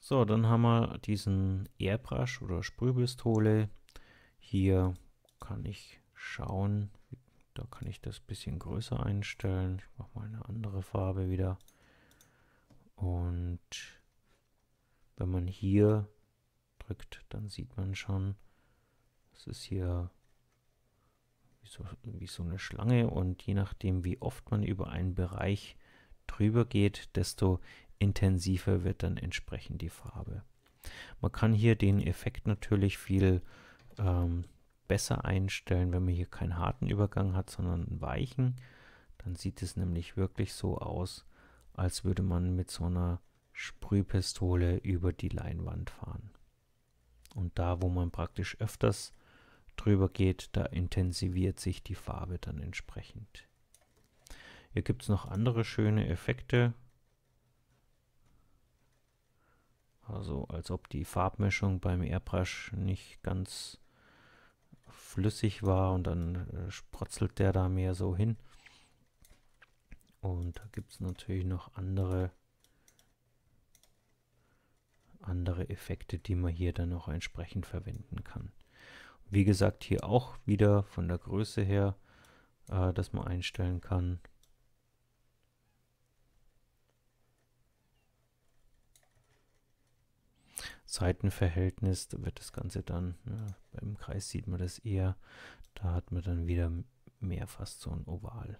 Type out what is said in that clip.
So, dann haben wir diesen Airbrush oder Sprühpistole. Hier kann ich schauen, da kann ich das bisschen größer einstellen. Ich mache mal eine andere Farbe wieder. Und wenn man hier drückt, dann sieht man schon, es ist hier wie so, wie so eine Schlange und je nachdem, wie oft man über einen Bereich drüber geht, desto intensiver wird dann entsprechend die Farbe. Man kann hier den Effekt natürlich viel ähm, besser einstellen, wenn man hier keinen harten Übergang hat, sondern einen weichen. Dann sieht es nämlich wirklich so aus, als würde man mit so einer Sprühpistole über die Leinwand fahren. Und da, wo man praktisch öfters drüber geht, da intensiviert sich die Farbe dann entsprechend. Hier gibt es noch andere schöne Effekte. Also als ob die Farbmischung beim Airbrush nicht ganz flüssig war und dann äh, sprotzelt der da mehr so hin. Und da gibt es natürlich noch andere, andere Effekte, die man hier dann noch entsprechend verwenden kann. Wie gesagt, hier auch wieder von der Größe her, äh, dass man einstellen kann. Seitenverhältnis, da wird das Ganze dann, ja, ne, beim Kreis sieht man das eher, da hat man dann wieder mehr fast so ein Oval.